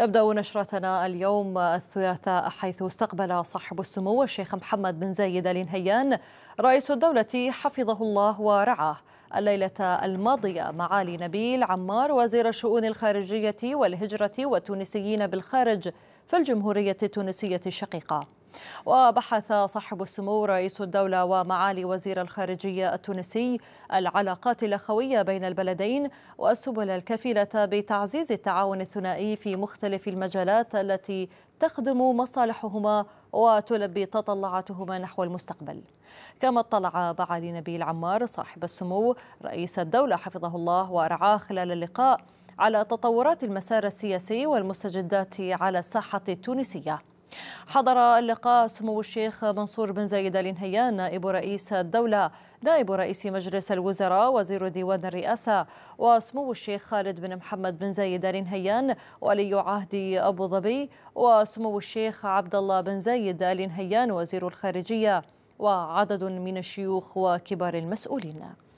نبدأ نشرتنا اليوم الثلاثاء حيث استقبل صاحب السمو الشيخ محمد بن زايد آل نهيان رئيس الدولة حفظه الله ورعاه الليلة الماضية معالي نبيل عمار وزير الشؤون الخارجية والهجرة والتونسيين بالخارج في الجمهورية التونسية الشقيقة وبحث صاحب السمو رئيس الدولة ومعالي وزير الخارجية التونسي العلاقات الأخوية بين البلدين والسبل الكفيلة بتعزيز التعاون الثنائي في مختلف المجالات التي تخدم مصالحهما وتلبي تطلعاتهما نحو المستقبل كما اطلع معالي نبيل عمار صاحب السمو رئيس الدولة حفظه الله ورعاه خلال اللقاء على تطورات المسار السياسي والمستجدات على الساحة التونسية حضر اللقاء سمو الشيخ منصور بن زايد ال نهيان نائب رئيس الدولة نائب رئيس مجلس الوزراء وزير ديوان الرئاسة وسمو الشيخ خالد بن محمد بن زايد ال نهيان ولي عهد أبو ظبي وسمو الشيخ عبد الله بن زايد ال نهيان وزير الخارجية وعدد من الشيوخ وكبار المسؤولين